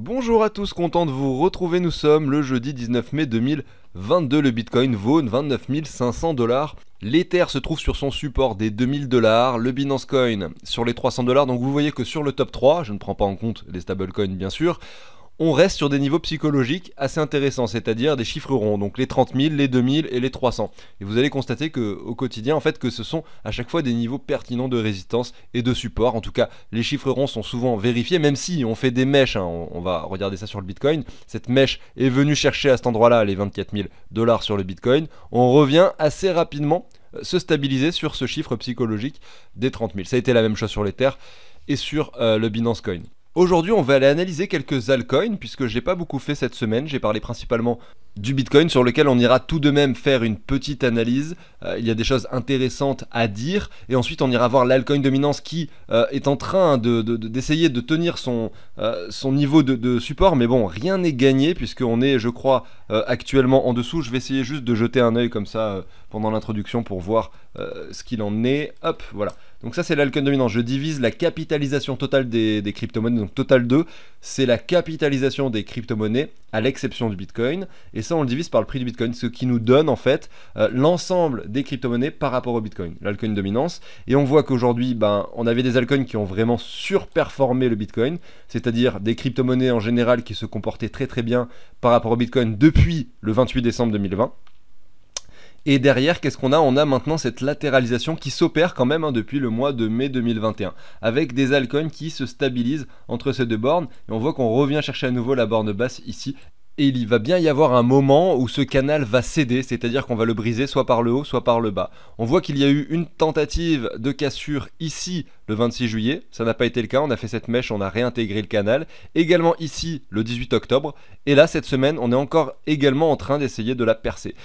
Bonjour à tous, content de vous retrouver. Nous sommes le jeudi 19 mai 2022. Le Bitcoin vaut 29 500 dollars. L'Ether se trouve sur son support des 2000 dollars. Le Binance Coin sur les 300 dollars. Donc vous voyez que sur le top 3, je ne prends pas en compte les stablecoins bien sûr, on reste sur des niveaux psychologiques assez intéressants, c'est-à-dire des chiffres ronds, donc les 30 000, les 000 et les 300. Et vous allez constater qu'au quotidien, en fait, que ce sont à chaque fois des niveaux pertinents de résistance et de support. En tout cas, les chiffres ronds sont souvent vérifiés, même si on fait des mèches. Hein. on, va regarder ça sur le Bitcoin. Cette mèche est venue chercher à cet endroit-là les 24 000 dollars sur le Bitcoin. On revient assez rapidement euh, se stabiliser sur ce chiffre psychologique des 30 000. Ça a été la même chose sur l'Ether et sur euh, le Binance Coin. Aujourd'hui, on va aller analyser quelques altcoins puisque j'ai pas beaucoup fait cette semaine. J'ai parlé principalement du Bitcoin sur lequel on ira tout de même faire une petite analyse. Euh, il y a des choses intéressantes à dire et ensuite on ira voir l'altcoin dominance qui euh, est en train d'essayer de, tenir son, euh, niveau de, support. Mais bon, rien n'est gagné puisque on est, je crois, actuellement en dessous. Je vais essayer juste de jeter un œil comme ça pendant l'introduction pour voir ce qu'il en est. Hop, voilà. Donc ça c'est l'alcool dominance, Je divise la capitalisation totale des, crypto-monnaies, donc total 2, c'est la capitalisation des crypto-monnaies à l'exception du Bitcoin. Et ça on le divise par le prix du Bitcoin, ce qui nous donne en fait euh, l'ensemble des crypto-monnaies par rapport au Bitcoin, l'alcool dominance. Et on voit qu'aujourd'hui, ben, on avait des alcools qui ont vraiment surperformé le Bitcoin, c'est-à-dire des crypto-monnaies en général qui se comportaient très très bien par rapport au Bitcoin depuis le 28 décembre 2020. Et derrière, qu'est-ce qu'on a On a maintenant cette latéralisation qui s'opère quand même hein, depuis le mois de mai 2021, avec des altcoins qui se stabilisent entre ces deux bornes, et on voit qu'on revient chercher à nouveau la borne basse ici, et il va bien y avoir un moment où ce canal va céder, c'est-à-dire qu'on va le briser soit par le haut, soit par le bas. On voit qu'il y a eu une tentative de cassure ici le 26 juillet, ça n'a pas été le cas, on a fait cette mèche, on a réintégré le canal, également ici le 18 octobre, et là cette semaine on est encore également en train d'essayer de la percer.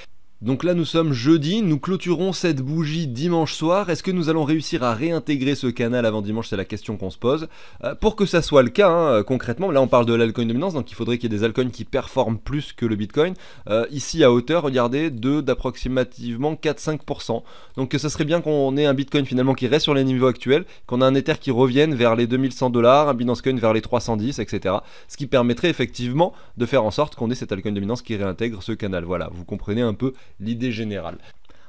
Donc là nous sommes jeudi, nous clôturons cette bougie dimanche soir. Est-ce que nous allons réussir à réintégrer ce canal avant dimanche C'est la question qu'on se pose. Euh, pour que ça soit le cas, hein, euh, concrètement, là on parle de l'alcool dominance, donc il faudrait qu'il y ait des altcoins qui performent plus que le Bitcoin. Euh, ici à hauteur, regardez, de d'approximativement 4-5%. Donc ça serait bien qu'on ait un Bitcoin finalement qui reste sur les niveaux actuels, qu'on ait un Ether qui revienne vers les 2100 dollars, un Binance Coin vers les 310, etc. Ce qui permettrait effectivement de faire en sorte qu'on ait cette de dominance qui réintègre ce canal. Voilà, vous comprenez un peu l'idée générale.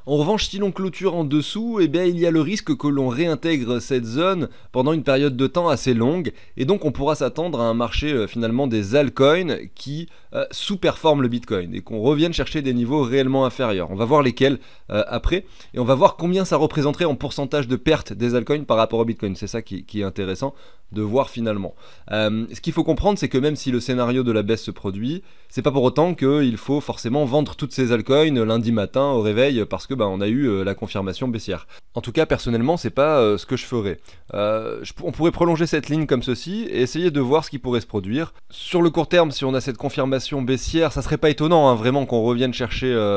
En revanche, si l'on clôture en dessous, eh bien, il y a le risque que l'on réintègre cette zone pendant une période de temps assez longue, et donc on pourra s'attendre à un marché euh, finalement des altcoins qui euh, sous-performent le Bitcoin et qu'on revienne chercher des niveaux réellement inférieurs. On va voir lesquels euh, après, et on va voir combien ça représenterait en pourcentage de perte des altcoins par rapport au Bitcoin. C'est ça qui, est intéressant de voir finalement. Euh, ce qu'il faut comprendre, c'est que même si le scénario de la baisse se produit, c'est pas pour autant qu'il faut forcément vendre toutes ces altcoins lundi matin au réveil parce que ben, on a eu euh, la confirmation baissière. En tout cas, personnellement, c'est pas euh, ce que je ferais. on pourrait prolonger cette ligne comme ceci et essayer de voir ce qui pourrait se produire. Sur le court terme, si on a cette confirmation baissière, ça serait pas étonnant hein, vraiment qu'on revienne chercher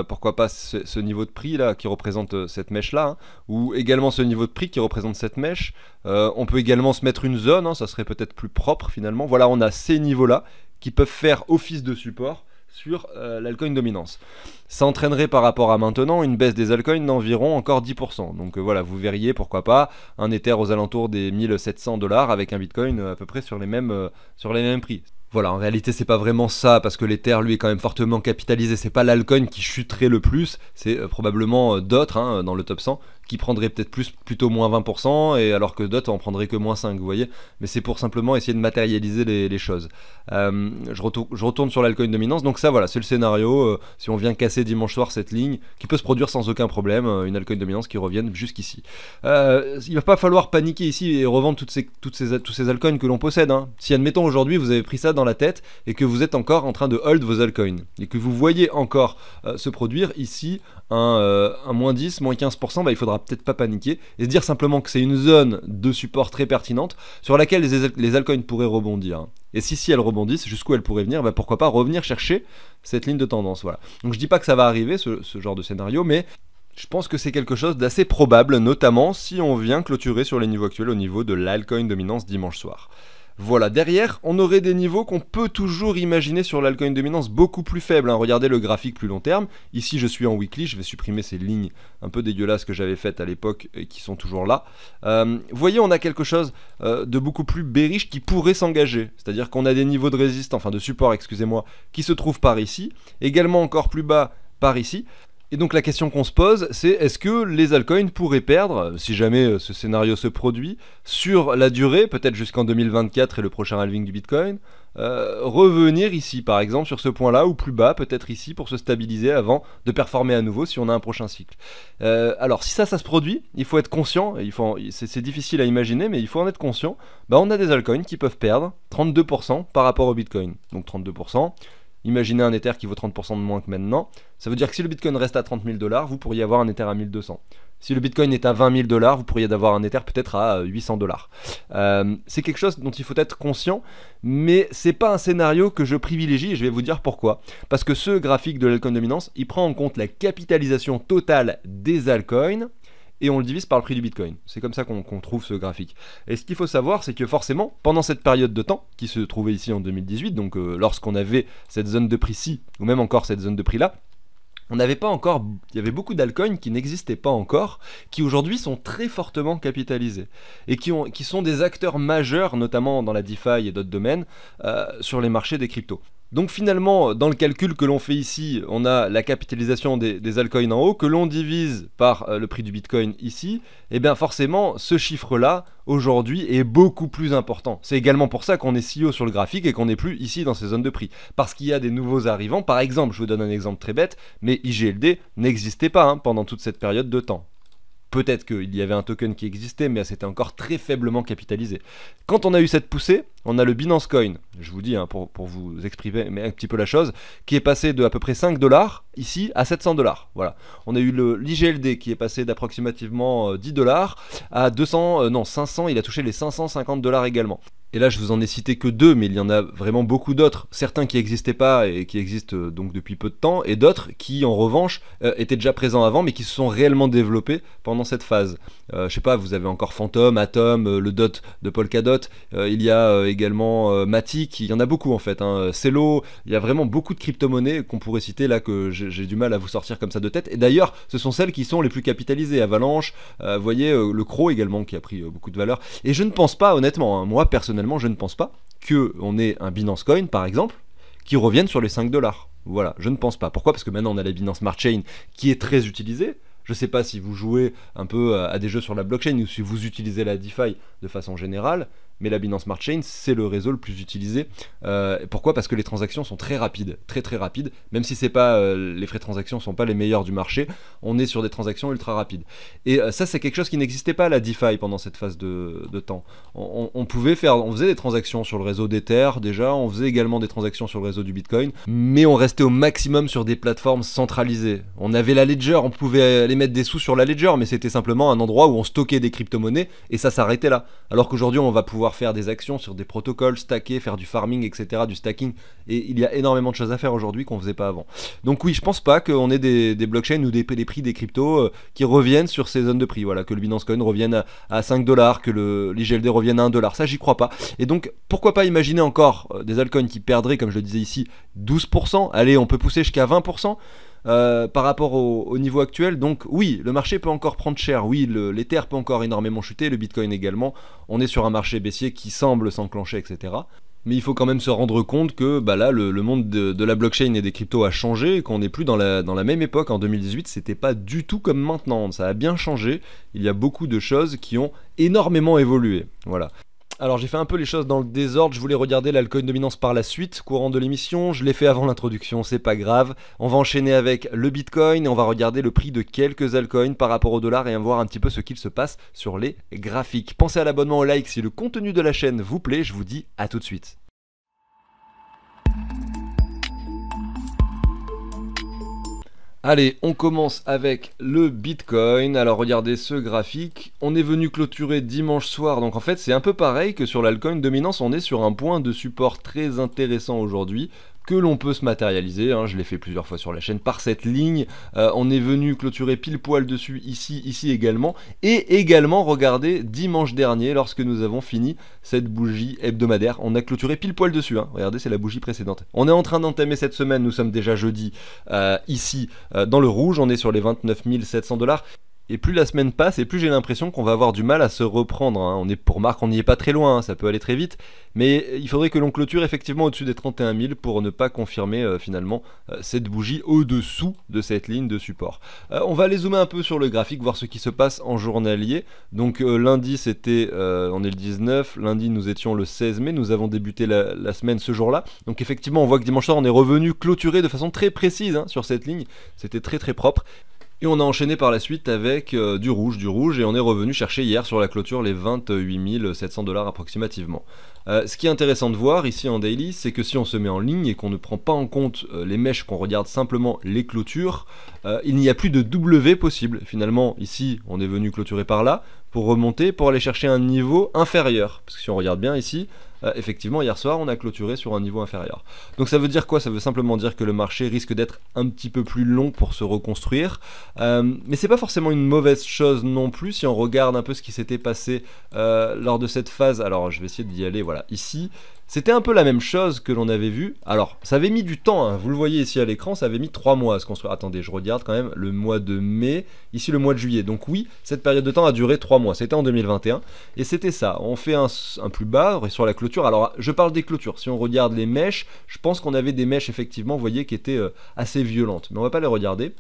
pourquoi pas ce, niveau de prix là qui représente cette mèche là, hein, ou également ce niveau de prix qui représente cette mèche. on peut également se mettre une zone Hein, ça serait peut-être plus propre finalement. Voilà, on a ces niveaux-là qui peuvent faire office de support sur euh, l'Alcoin dominance. Ça entraînerait par rapport à maintenant une baisse des altcoins d'environ encore 10%. Donc euh, voilà, vous verriez pourquoi pas un Ether aux alentours des 1700 dollars avec un Bitcoin euh, à peu près sur les mêmes, sur les mêmes prix. Voilà, en réalité, c'est pas vraiment ça, parce que l'Ether, lui, est quand même fortement capitalisé. C'est pas l'Alcoin qui chuterait le plus, c'est probablement d'autres hein, dans le top 100 qui prendrait peut-être plus, plutôt moins 20%, et alors que d'autres en prendraient que moins 5, vous voyez. Mais c'est pour simplement essayer de matérialiser les, choses. Euh, je, retourne, sur l'alcool dominance, donc ça voilà, c'est le scénario. Euh, si on vient casser dimanche soir cette ligne, qui peut se produire sans aucun problème, euh, une alcool dominance qui revienne jusqu'ici. Euh, il va pas falloir paniquer ici et revendre toutes ces, toutes ces, tous ces altcoins que l'on possède. Hein. Si admettons aujourd'hui vous avez pris ça dans la tête et que vous êtes encore en train de hold vos altcoins, et que vous voyez encore se produire ici un, un moins 10, moins 15%, bah, il faudra peut-être pas paniquer et se dire simplement que c'est une zone de support très pertinente sur laquelle les, les altcoins pourraient rebondir. Et si, si elles rebondissent, jusqu'où elles pourraient venir, bah, pourquoi pas revenir chercher cette ligne de tendance. Voilà. Donc je dis pas que ça va arriver, ce, ce genre de scénario, mais je pense que c'est quelque chose d'assez probable, notamment si on vient clôturer sur les niveaux actuels au niveau de l'alcoin dominance dimanche soir. Voilà, derrière, on aurait des niveaux qu'on peut toujours imaginer sur de dominance beaucoup plus faibles. Hein. Regardez le graphique plus long terme. Ici, je suis en weekly, je vais supprimer ces lignes un peu dégueulasses que j'avais faites à l'époque et qui sont toujours là. Vous euh, voyez, on a quelque chose euh, de beaucoup plus bériche qui pourrait s'engager. C'est-à-dire qu'on a des niveaux de résistance, enfin de support, excusez-moi, qui se trouvent par ici. Également encore plus bas par ici. Et donc la question qu'on se pose, c'est est-ce que les altcoins pourraient perdre, si jamais euh, ce scénario se produit, sur la durée, peut-être jusqu'en 2024 et le prochain halving du Bitcoin, euh, revenir ici par exemple sur ce point-là ou plus bas peut-être ici pour se stabiliser avant de performer à nouveau si on a un prochain cycle. Euh, alors si ça ça se produit, il faut être conscient, et il faut c'est difficile à imaginer mais il faut en être conscient, bah, on a des altcoins qui peuvent perdre 32% par rapport au Bitcoin. Donc 32%, Imaginez un Ether qui vaut 30% de moins que maintenant. Ça veut dire que si le Bitcoin reste à 30 000 dollars, vous pourriez avoir un Ether à 1200. Si le Bitcoin est à 20 000 dollars, vous pourriez avoir un Ether peut-être à 800 euh, dollars. Euh, c'est quelque chose dont il faut être conscient, mais c'est pas un scénario que je privilégie et je vais vous dire pourquoi. Parce que ce graphique de l'alcoin dominance, il prend en compte la capitalisation totale des alcoins et on le divise par le prix du Bitcoin. C'est comme ça qu'on trouve ce graphique. Et ce qu'il faut savoir, c'est que forcément, pendant cette période de temps, qui se trouvait ici en 2018, donc euh, lorsqu'on avait cette zone de prix-ci, ou même encore cette zone de prix-là, on n'avait pas encore, il y avait beaucoup d'alcoins qui n'existaient pas encore, qui aujourd'hui sont très fortement capitalisés et qui, sont des acteurs majeurs, notamment dans la DeFi et d'autres domaines, euh, sur les marchés des cryptos. Donc finalement, dans le calcul que l'on fait ici, on a la capitalisation des, altcoins en haut, que l'on divise par euh, le prix du Bitcoin ici, et eh bien forcément, ce chiffre-là, aujourd'hui, est beaucoup plus important. C'est également pour ça qu'on est si haut sur le graphique et qu'on n'est plus ici dans ces zones de prix. Parce qu'il y a des nouveaux arrivants, par exemple, je vous donne un exemple très bête, mais IGLD n'existait pas hein, pendant toute cette période de temps. Peut-être qu'il y avait un token qui existait, mais c'était encore très faiblement capitalisé. Quand on a eu cette poussée, on a le Binance Coin, je vous dis hein, pour, vous exprimer un petit peu la chose, qui est passé de à peu près 5 dollars ici à 700 dollars. Voilà. On a eu l'IGLD qui est passé d'approximativement 10 euh, dollars à 200, euh, non 500, il a touché les 550 dollars également et là je vous en ai cité que deux, mais il y en a vraiment beaucoup d'autres, certains qui n'existaient pas et qui existent euh, donc depuis peu de temps, et d'autres qui en revanche euh, étaient déjà présents avant, mais qui se sont réellement développés pendant cette phase. Euh, je sais pas, vous avez encore Phantom, Atom, le Dot de Polkadot, il y a également Matic, il y en a beaucoup en fait, hein, Celo, il y a vraiment beaucoup de crypto-monnaies qu'on pourrait citer là que j'ai du mal à vous sortir comme ça de tête, et d'ailleurs ce sont celles qui sont les plus capitalisées, Avalanche, vous voyez le Crow également qui a pris beaucoup de valeur, et je ne pense pas honnêtement, hein. moi personnellement, je ne pense pas qu'on ait un Binance Coin, par exemple, qui revienne sur les 5 dollars. Voilà, je ne pense pas. Pourquoi Parce que maintenant, on a la Binance Smart Chain qui est très utilisée. Je ne sais pas si vous jouez un peu euh, à des jeux sur la blockchain ou si vous utilisez la DeFi de façon générale mais la Binance Smart Chain, c'est le réseau le plus utilisé. Euh, pourquoi Parce que les transactions sont très rapides, très très rapides, même si c'est pas, euh, les frais de transaction ne sont pas les meilleurs du marché, on est sur des transactions ultra rapides. Et euh, ça, c'est quelque chose qui n'existait pas à la DeFi pendant cette phase de, temps. On, pouvait faire, on faisait des transactions sur le réseau d'Ether déjà, on faisait également des transactions sur le réseau du Bitcoin, mais on restait au maximum sur des plateformes centralisées. On avait la Ledger, on pouvait aller mettre des sous sur la Ledger, mais c'était simplement un endroit où on stockait des crypto-monnaies et ça s'arrêtait là. Alors qu'aujourd'hui, on va pouvoir faire des actions sur des protocoles, stacker, faire du farming, etc., du stacking. Et il y a énormément de choses à faire aujourd'hui qu'on faisait pas avant. Donc oui, je pense pas qu'on ait des, des, blockchains ou des, des prix des cryptos euh, qui reviennent sur ces zones de prix. Voilà, que le Binance Coin revienne à, 5 dollars, que l'IGLD revienne à 1 dollar. Ça, j'y crois pas. Et donc, pourquoi pas imaginer encore euh, des altcoins qui perdraient, comme je le disais ici, 12%. Allez, on peut pousser jusqu'à 20%. Euh, par rapport au, niveau actuel. Donc oui, le marché peut encore prendre cher, oui, l'Ether peut encore énormément chuter, le Bitcoin également. On est sur un marché baissier qui semble s'enclencher, etc. Mais il faut quand même se rendre compte que bah là, le, monde de, la blockchain et des cryptos a changé, qu'on n'est plus dans la, dans la même époque. En 2018, c'était pas du tout comme maintenant. Ça a bien changé. Il y a beaucoup de choses qui ont énormément évolué. Voilà. Alors j'ai fait un peu les choses dans le désordre, je voulais regarder l'alcool dominance par la suite, courant de l'émission, je l'ai fait avant l'introduction, c'est pas grave. On va enchaîner avec le Bitcoin et on va regarder le prix de quelques altcoins par rapport au dollar et voir un petit peu ce qu'il se passe sur les graphiques. Pensez à l'abonnement au like si le contenu de la chaîne vous plaît, je vous dis à tout de suite. Allez, on commence avec le Bitcoin. Alors regardez ce graphique. On est venu clôturer dimanche soir. Donc en fait, c'est un peu pareil que sur l'alcoin dominance. On est sur un point de support très intéressant aujourd'hui que l'on peut se matérialiser, hein, je l'ai fait plusieurs fois sur la chaîne, par cette ligne, euh, on est venu clôturer pile poil dessus ici, ici également, et également regardez dimanche dernier lorsque nous avons fini cette bougie hebdomadaire, on a clôturé pile poil dessus, hein. regardez c'est la bougie précédente. On est en train d'entamer cette semaine, nous sommes déjà jeudi euh, ici euh, dans le rouge, on est sur les 29 700 dollars, et plus la semaine passe, et plus j'ai l'impression qu'on va avoir du mal à se reprendre. Hein. On est pour Marc, on n'y est pas très loin, hein. ça peut aller très vite. Mais euh, il faudrait que l'on clôture effectivement au-dessus des 31 000 pour ne pas confirmer euh, finalement euh, cette bougie au-dessous de cette ligne de support. on va aller zoomer un peu sur le graphique, voir ce qui se passe en journalier. Donc lundi c'était, on est le 19, lundi nous étions le 16 mai, nous avons débuté la, semaine ce jour-là. Donc effectivement on voit que dimanche soir on est revenu clôturer de façon très précise hein, sur cette ligne. C'était très très propre. Et on a enchaîné par la suite avec euh, du rouge, du rouge, et on est revenu chercher hier sur la clôture les 28 700 dollars approximativement. Euh, ce qui est intéressant de voir ici en daily, c'est que si on se met en ligne et qu'on ne prend pas en compte euh, les mèches, qu'on regarde simplement les clôtures, euh, il n'y a plus de W possible. Finalement, ici, on est venu clôturer par là pour remonter, pour aller chercher un niveau inférieur. Parce que si on regarde bien ici, effectivement, hier soir, on a clôturé sur un niveau inférieur. Donc ça veut dire quoi Ça veut simplement dire que le marché risque d'être un petit peu plus long pour se reconstruire. mais c'est pas forcément une mauvaise chose non plus si on regarde un peu ce qui s'était passé lors de cette phase. Alors je vais essayer d'y aller, voilà ici, c'était un peu la même chose que l'on avait vu. Alors, ça avait mis du temps, hein, vous le voyez ici à l'écran, ça avait mis 3 mois à se construire. Attendez, je regarde quand même le mois de mai, ici le mois de juillet. Donc oui, cette période de temps a duré 3 mois, c'était en 2021. Et c'était ça, on fait un, plus bas sur la clôture. Alors, je parle des clôtures, si on regarde les mèches, je pense qu'on avait des mèches effectivement, vous voyez, qui étaient euh, assez violentes. Mais on va pas les regarder.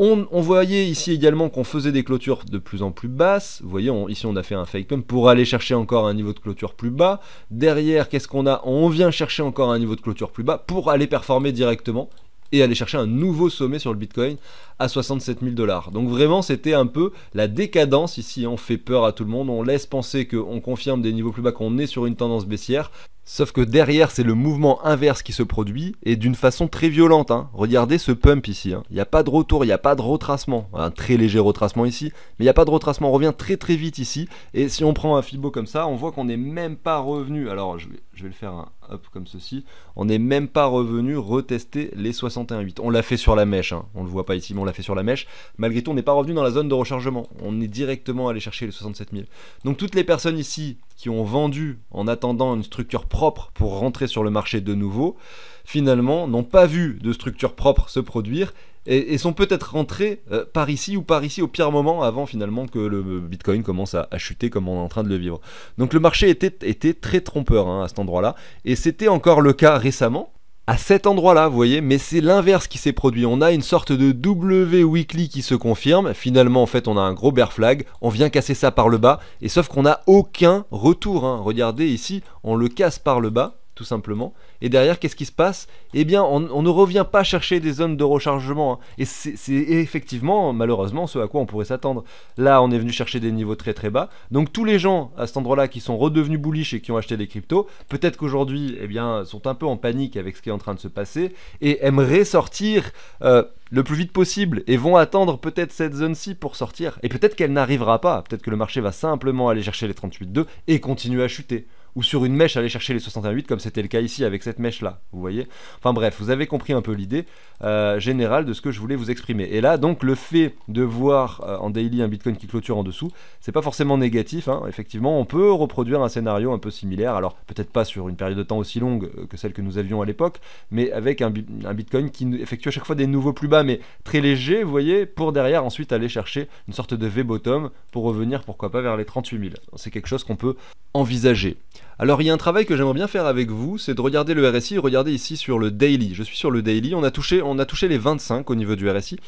On, voyait ici également qu'on faisait des clôtures de plus en plus basses. Vous voyez, ici on a fait un fake pump pour aller chercher encore un niveau de clôture plus bas. Derrière, qu'est-ce qu'on a On vient chercher encore un niveau de clôture plus bas pour aller performer directement et aller chercher un nouveau sommet sur le Bitcoin à 67 000 dollars. Donc vraiment, c'était un peu la décadence ici. On fait peur à tout le monde, on laisse penser qu'on confirme des niveaux plus bas, qu'on est sur une tendance baissière. Sauf que derrière, c'est le mouvement inverse qui se produit, et d'une façon très violente. Hein. Regardez ce pump ici. Il hein. n'y a pas de retour, il n'y a pas de retracement. Un très léger retracement ici, mais il n'y a pas de retracement. On revient très très vite ici. Et si on prend un Fibo comme ça, on voit qu'on n'est même pas revenu. Alors, je vais, le faire un comme ceci. On n'est même pas revenu retester les 61.8. On l'a fait sur la mèche. Hein. On ne le voit pas ici, mais on l'a fait sur la mèche. Malgré tout, on n'est pas revenu dans la zone de rechargement. On est directement allé chercher les 67 000. Donc, toutes les personnes ici qui ont vendu en attendant une structure propre pour rentrer sur le marché de nouveau, finalement n'ont pas vu de structure propre se produire et, sont peut-être rentrés euh, par ici ou par ici au pire moment avant finalement que le Bitcoin commence à, chuter comme on est en train de le vivre. Donc le marché était, était très trompeur hein, à cet endroit-là et c'était encore le cas récemment à cet endroit-là, vous voyez, mais c'est l'inverse qui s'est produit. On a une sorte de W weekly qui se confirme. Finalement, en fait, on a un gros bear flag. On vient casser ça par le bas. Et sauf qu'on n'a aucun retour. Hein. Regardez ici, on le casse par le bas tout simplement. Et derrière, qu'est-ce qui se passe Eh bien, on, ne revient pas chercher des zones de rechargement. Hein. Et c'est effectivement, malheureusement, ce à quoi on pourrait s'attendre. Là, on est venu chercher des niveaux très très bas. Donc tous les gens à cet endroit-là qui sont redevenus bullish et qui ont acheté des cryptos, peut-être qu'aujourd'hui, eh bien, sont un peu en panique avec ce qui est en train de se passer et aimeraient sortir. Euh, le plus vite possible et vont attendre peut-être cette zone-ci pour sortir. Et peut-être qu'elle n'arrivera pas, peut-être que le marché va simplement aller chercher les 38.2 et continuer à chuter ou sur une mèche aller chercher les 61.8 comme c'était le cas ici avec cette mèche là, vous voyez Enfin bref, vous avez compris un peu l'idée euh, générale de ce que je voulais vous exprimer. Et là donc le fait de voir euh, en daily un Bitcoin qui clôture en dessous, c'est pas forcément négatif, hein. effectivement on peut reproduire un scénario un peu similaire, alors peut-être pas sur une période de temps aussi longue euh, que celle que nous avions à l'époque, mais avec un, Bitcoin qui effectue à chaque fois des nouveaux plus bas mais très légers, vous voyez, pour derrière ensuite aller chercher une sorte de V-bottom pour revenir pourquoi pas vers les 38 000. C'est quelque chose qu'on peut envisager. Alors il y a un travail que j'aimerais bien faire avec vous, c'est de regarder le RSI, regardez ici sur le daily, je suis sur le daily, on a touché, on a touché les 25 au niveau du RSI,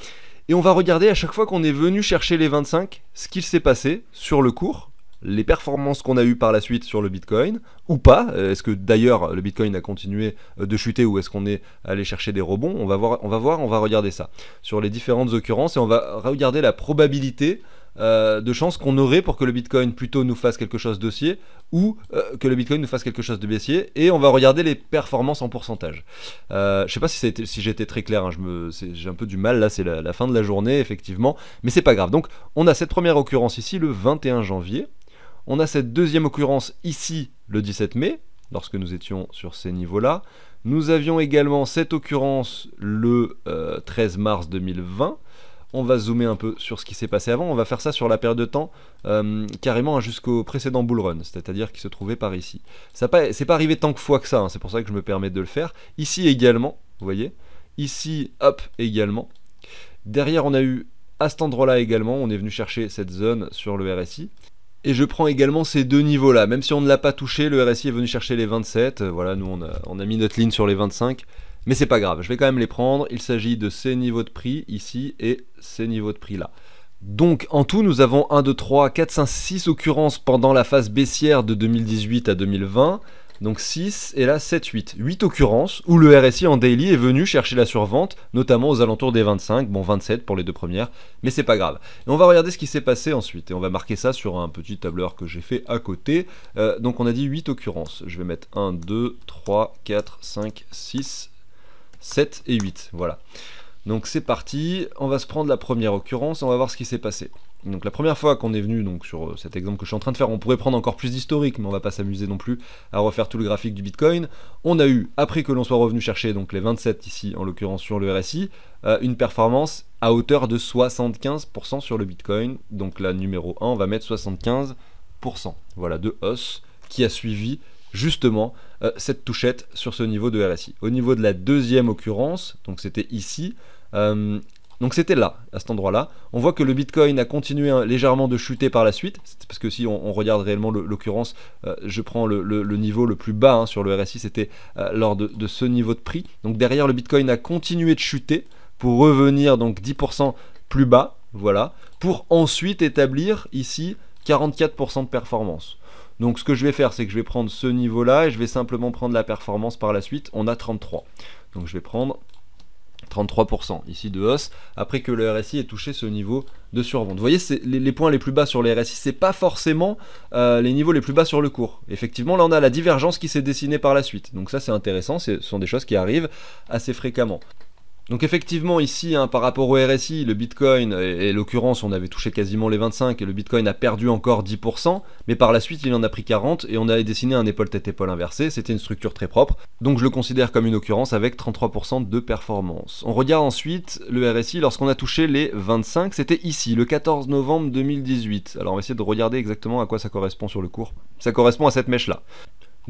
et on va regarder à chaque fois qu'on est venu chercher les 25, ce qu'il s'est passé sur le cours, les performances qu'on a eues par la suite sur le Bitcoin, ou pas, euh, est-ce que d'ailleurs le Bitcoin a continué euh, de chuter ou est-ce qu'on est allé chercher des rebonds, on va, voir, on va voir, on va regarder ça, sur les différentes occurrences, et on va regarder la probabilité euh, de chance qu'on aurait pour que le Bitcoin plutôt nous fasse quelque chose d'haussier ou euh, que le Bitcoin nous fasse quelque chose de baissier et on va regarder les performances en pourcentage. Je euh, je sais pas si, si j'étais très clair, hein, j'ai un peu du mal là, c'est la, fin de la journée effectivement, mais c'est pas grave. Donc on a cette première occurrence ici le 21 janvier, on a cette deuxième occurrence ici le 17 mai, lorsque nous étions sur ces niveaux-là. Nous avions également cette occurrence le 13 mars 2020 on va zoomer un peu sur ce qui s'est passé avant. On va faire ça sur la période de temps euh, carrément jusqu'au précédent bull run, c'est-à-dire qui se trouvait par ici. Ça c'est pas arrivé tant que fois que ça, hein. c'est pour ça que je me permets de le faire. Ici également, vous voyez. Ici, hop, également. Derrière, on a eu à cet endroit-là également, on est venu chercher cette zone sur le RSI. Et je prends également ces deux niveaux-là. Même si on ne l'a pas touché, le RSI est venu chercher les 27. Euh, voilà, nous on a, on a mis notre ligne sur les 25. Mais c'est pas grave, je vais quand même les prendre. Il s'agit de ces niveaux de prix ici et ces niveaux de prix là. Donc en tout, nous avons 1, 2, 3, 4, 5, 6 occurrences pendant la phase baissière de 2018 à 2020. Donc 6 et là 7, 8. 8 occurrences où le RSI en daily est venu chercher la survente, notamment aux alentours des 25, bon 27 pour les deux premières, mais c'est pas grave. Et on va regarder ce qui s'est passé ensuite et on va marquer ça sur un petit tableur que j'ai fait à côté. Euh, donc on a dit 8 occurrences. Je vais mettre 1, 2, 3, 4, 5, 6, 7 et 8. Voilà. Donc c'est parti, on va se prendre la première occurrence, on va voir ce qui s'est passé. Donc la première fois qu'on est venu donc sur euh, cet exemple que je suis en train de faire, on pourrait prendre encore plus d'historique, mais on va pas s'amuser non plus à refaire tout le graphique du Bitcoin. On a eu, après que l'on soit revenu chercher donc les 27 ici, en l'occurrence sur le RSI, euh, une performance à hauteur de 75% sur le Bitcoin. Donc la numéro 1, on va mettre 75%. Voilà, de hausse qui a suivi justement euh, cette touchette sur ce niveau de RSI. Au niveau de la deuxième occurrence, donc c'était ici, euh, donc c'était là, à cet endroit-là. On voit que le Bitcoin a continué hein, légèrement de chuter par la suite, parce que si on, regarde réellement l'occurrence, euh, je prends le, niveau le plus bas hein, sur le RSI, c'était lors de, ce niveau de prix. Donc derrière, le Bitcoin a continué de chuter pour revenir donc 10% plus bas, voilà, pour ensuite établir ici 44% de performance. Donc ce que je vais faire, c'est que je vais prendre ce niveau-là et je vais simplement prendre la performance par la suite. On a 33. Donc je vais prendre 33% ici de hausse après que le RSI ait touché ce niveau de survente. Vous voyez, les, points les plus bas sur le RSI, n'est pas forcément euh, les niveaux les plus bas sur le cours. Effectivement, là on a la divergence qui s'est dessinée par la suite. Donc ça c'est intéressant, ce sont des choses qui arrivent assez fréquemment. Donc effectivement ici, hein, par rapport au RSI, le Bitcoin, et, l'occurrence on avait touché quasiment les 25 et le Bitcoin a perdu encore 10%, mais par la suite il en a pris 40 et on avait dessiné un épaule-tête-épaule inversé, c'était une structure très propre, donc je le considère comme une occurrence avec 33% de performance. On regarde ensuite le RSI lorsqu'on a touché les 25, c'était ici, le 14 novembre 2018. Alors on va essayer de regarder exactement à quoi ça correspond sur le cours. Ça correspond à cette mèche là.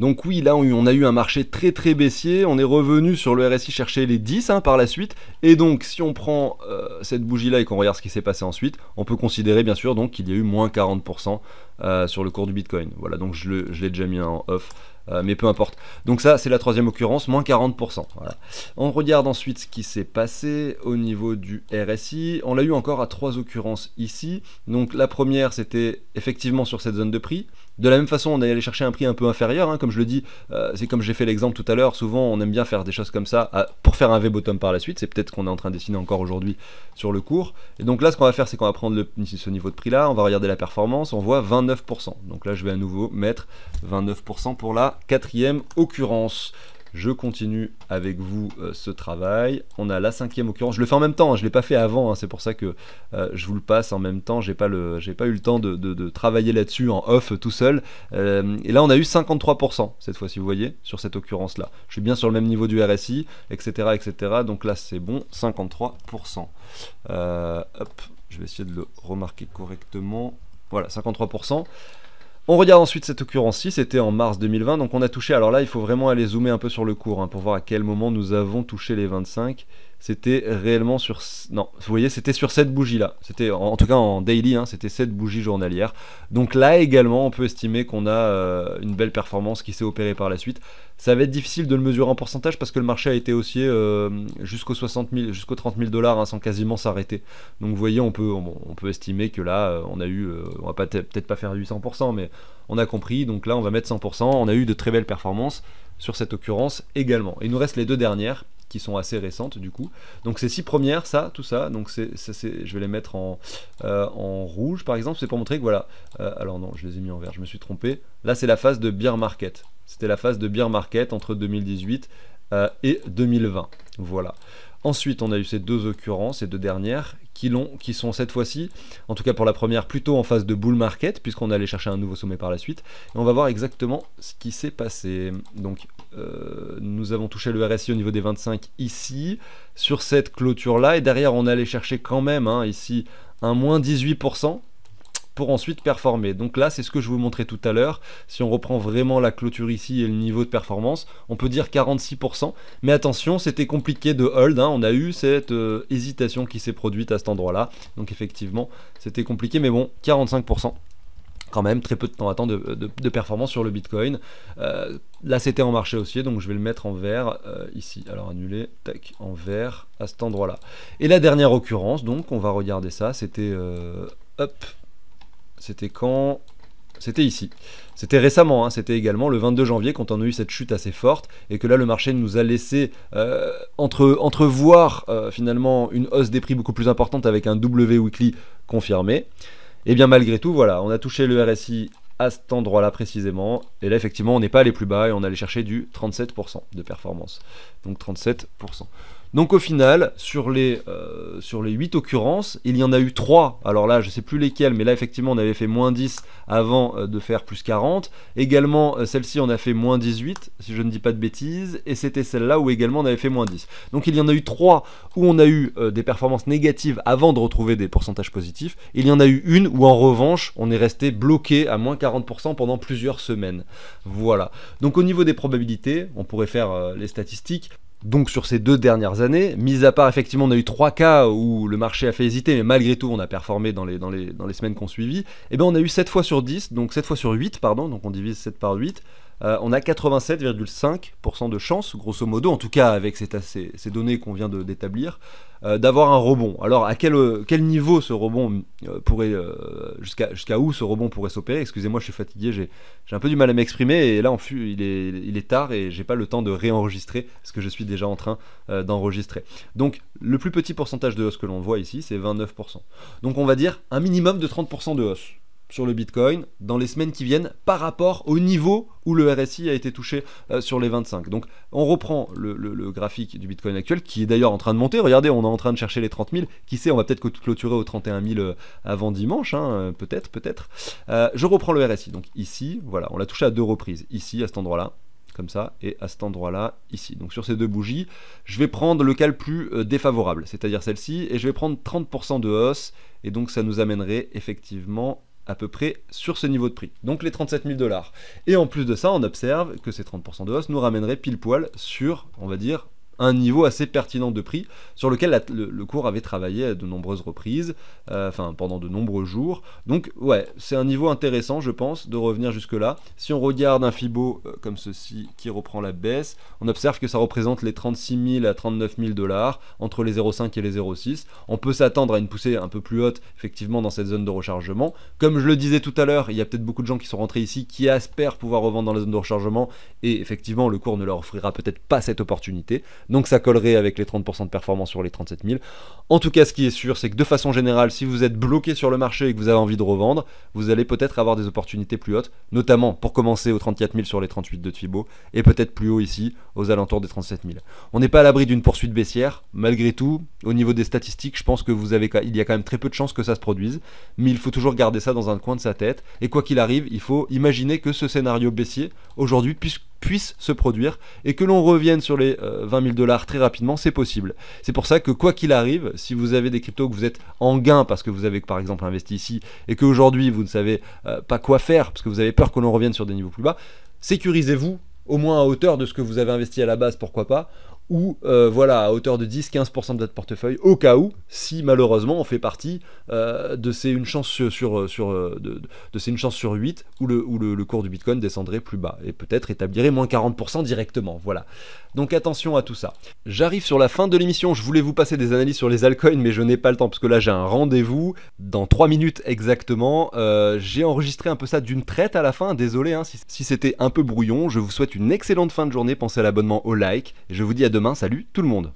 Donc oui, là on a eu un marché très très baissier, on est revenu sur le RSI chercher les 10 hein, par la suite, et donc si on prend euh, cette bougie là et qu'on regarde ce qui s'est passé ensuite, on peut considérer bien sûr donc qu'il y a eu moins 40% euh, sur le cours du Bitcoin. Voilà, donc je l'ai déjà mis en off. Euh, mais peu importe. Donc ça, c'est la troisième occurrence, moins 40%. On regarde ensuite ce qui s'est passé au niveau du RSI. On l'a eu encore à trois occurrences ici. Donc la première, c'était effectivement sur cette zone de prix. De la même façon, on est allé chercher un prix un peu inférieur, hein. comme je le dis, euh, c'est comme j'ai fait l'exemple tout à l'heure, souvent on aime bien faire des choses comme ça pour faire un V-bottom par la suite, c'est peut-être qu'on est en train de dessiner encore aujourd'hui sur le cours. Et donc là, ce qu'on va faire, c'est qu'on va prendre ce niveau de prix là, on va regarder la performance, on voit 29 donc là, je vais à nouveau mettre 29% pour la quatrième occurrence. Je continue avec vous euh, ce travail. On a la cinquième occurrence. Je le fais en même temps, hein. je ne l'ai pas fait avant, hein. c'est pour ça que euh, je vous le passe en même temps. J'ai pas, pas eu le temps de, travailler là-dessus en off euh, tout seul. et là, on a eu 53% cette fois-ci, vous voyez, sur cette occurrence-là. Je suis bien sur le même niveau du RSI, etc. etc. donc là, c'est bon, 53%. hop, je vais essayer de le remarquer correctement. Voilà, 53%. On regarde ensuite cette occurrence-ci, c'était en mars 2020, donc on a touché, alors là il faut vraiment aller zoomer un peu sur le cours hein, pour voir à quel moment nous avons touché les 25 c'était réellement sur... Non, vous voyez, c'était sur cette bougie-là. C'était, en, tout cas en daily, hein, c'était cette bougie journalière. Donc là également, on peut estimer qu'on a euh, une belle performance qui s'est opérée par la suite. Ça va être difficile de le mesurer en pourcentage parce que le marché a été haussier euh, jusqu'aux 60 jusqu'aux 30 000 dollars hein, sans quasiment s'arrêter. Donc vous voyez, on peut, on, peut estimer que là, euh, on a eu, on va peut-être pas faire 800%, mais on a compris. Donc là, on va mettre 100%. On a eu de très belles performances sur cette occurrence également. il nous reste les deux dernières qui sont assez récentes du coup. Donc ces six premières, ça, tout ça, donc c'est, je vais les mettre en, euh, en rouge par exemple, c'est pour montrer que voilà. Euh, alors non, je les ai mis en vert, je me suis trompé. Là c'est la phase de beer market. C'était la phase de beer market entre 2018 euh, et 2020. Voilà. Ensuite, on a eu ces deux occurrences, ces deux dernières, qui, qui sont cette fois-ci, en tout cas pour la première, plutôt en phase de bull market, puisqu'on allait chercher un nouveau sommet par la suite. Et on va voir exactement ce qui s'est passé. Donc, euh, nous avons touché le RSI au niveau des 25 ici, sur cette clôture-là, et derrière on allait chercher quand même hein, ici un moins 18% pour ensuite performer. Donc là, c'est ce que je vous montrais tout à l'heure. Si on reprend vraiment la clôture ici et le niveau de performance, on peut dire 46%. Mais attention, c'était compliqué de hold. Hein. On a eu cette euh, hésitation qui s'est produite à cet endroit-là. Donc effectivement, c'était compliqué. Mais bon, 45% quand même très peu de temps à temps de, performance sur le Bitcoin. Euh, là, c'était en marché haussier, donc je vais le mettre en vert euh, ici. Alors annuler, tac, en vert à cet endroit-là. Et la dernière occurrence, donc on va regarder ça, c'était euh, hop, c'était quand c'était ici. C'était récemment, hein, c'était également le 22 janvier quand on a eu cette chute assez forte et que là le marché nous a laissé entre, entrevoir finalement une hausse des prix beaucoup plus importante avec un W weekly confirmé. Et eh bien malgré tout, voilà, on a touché le RSI à cet endroit-là précisément. Et là, effectivement, on n'est pas allé plus bas et on allait chercher du 37% de performance. Donc 37%. Donc au final, sur les, euh, sur les 8 occurrences, il y en a eu 3. Alors là, je ne sais plus lesquelles, mais là effectivement on avait fait moins 10 avant euh, de faire plus 40. Également, euh, celle-ci on a fait moins 18, si je ne dis pas de bêtises. Et c'était celle-là où également on avait fait moins 10. Donc il y en a eu 3 où on a eu des performances négatives avant de retrouver des pourcentages positifs. Il y en a eu une où en revanche on est resté bloqué à moins 40% pendant plusieurs semaines. Voilà. Donc au niveau des probabilités, on pourrait faire les statistiques donc sur ces deux dernières années, mis à part effectivement on a eu trois cas où le marché a fait hésiter, mais malgré tout on a performé dans les, dans les, dans les semaines qu'on suivit, et eh bien on a eu 7 fois sur 10, donc 7 fois sur 8, pardon, donc on divise 7 par 8, euh, on a 87,5% de chance, grosso modo, en tout cas avec ces, données qu'on vient d'établir, euh, d'avoir un rebond. Alors à quel, euh, niveau ce rebond pourrait, jusqu'à où ce rebond pourrait s'opérer Excusez-moi, je suis fatigué, j'ai un peu du mal à m'exprimer et là il, est, il est tard et j'ai pas le temps de réenregistrer ce que je suis déjà en train d'enregistrer. Donc le plus petit pourcentage de hausse que l'on voit ici, c'est 29%. Donc on va dire un minimum de 30% de hausse sur le Bitcoin dans les semaines qui viennent par rapport au niveau où le RSI a été touché euh, sur les 25. Donc on reprend le, graphique du Bitcoin actuel qui est d'ailleurs en train de monter. Regardez, on est en train de chercher les 30 000. Qui sait, on va peut-être clôturer aux 31 000 avant dimanche. Hein, euh, peut-être, peut-être. Euh, je reprends le RSI. Donc ici, voilà, on l'a touché à deux reprises. Ici, à cet endroit-là, comme ça, et à cet endroit-là, ici. Donc sur ces deux bougies, je vais prendre le cas plus défavorable, c'est-à-dire celle-ci, et je vais prendre 30% de hausse, et donc ça nous amènerait effectivement à peu près sur ce niveau de prix, donc les 37 000 dollars. Et en plus de ça, on observe que ces 30% de hausse nous ramèneraient pile poil sur, on va dire, un niveau assez pertinent de prix sur lequel le, cours avait travaillé à de nombreuses reprises, euh, enfin pendant de nombreux jours. Donc ouais, c'est un niveau intéressant je pense de revenir jusque-là. Si on regarde un FIBO euh, comme ceci qui reprend la baisse, on observe que ça représente les 36 000 à 39 000 dollars entre les 0,5 et les 0,6. On peut s'attendre à une poussée un peu plus haute effectivement dans cette zone de rechargement. Comme je le disais tout à l'heure, il y a peut-être beaucoup de gens qui sont rentrés ici qui espèrent pouvoir revendre dans la zone de rechargement et effectivement le cours ne leur offrira peut-être pas cette opportunité. Donc ça collerait avec les 30% de performance sur les 37 000. En tout cas, ce qui est sûr, c'est que de façon générale, si vous êtes bloqué sur le marché et que vous avez envie de revendre, vous allez peut-être avoir des opportunités plus hautes, notamment pour commencer aux 34 000 sur les 38 de Fibo, et peut-être plus haut ici, aux alentours des 37 000. On n'est pas à l'abri d'une poursuite baissière, malgré tout, au niveau des statistiques, je pense que vous avez, il y a quand même très peu de chances que ça se produise, mais il faut toujours garder ça dans un coin de sa tête, et quoi qu'il arrive, il faut imaginer que ce scénario baissier, aujourd'hui, puisque puisse se produire et que l'on revienne sur les 20 euh, 000 dollars très rapidement, c'est possible. C'est pour ça que quoi qu'il arrive, si vous avez des cryptos que vous êtes en gain parce que vous avez par exemple investi ici et qu'aujourd'hui vous ne savez euh, pas quoi faire parce que vous avez peur que l'on revienne sur des niveaux plus bas, sécurisez-vous au moins à hauteur de ce que vous avez investi à la base, pourquoi pas, ou euh, voilà, à hauteur de 10-15% de votre portefeuille, au cas où, si malheureusement on fait partie euh, de ces une chance sur, sur, euh, de, de, une chance sur 8 où le, le, cours du Bitcoin descendrait plus bas et peut-être établirait moins 40% directement. Voilà. Donc attention à tout ça. J'arrive sur la fin de l'émission, je voulais vous passer des analyses sur les altcoins, mais je n'ai pas le temps parce que là j'ai un rendez-vous dans 3 minutes exactement. j'ai enregistré un peu ça d'une traite à la fin, désolé hein, si, c'était un peu brouillon. Je vous souhaite une excellente fin de journée, pensez à l'abonnement au like, je vous dis à demain salut tout le monde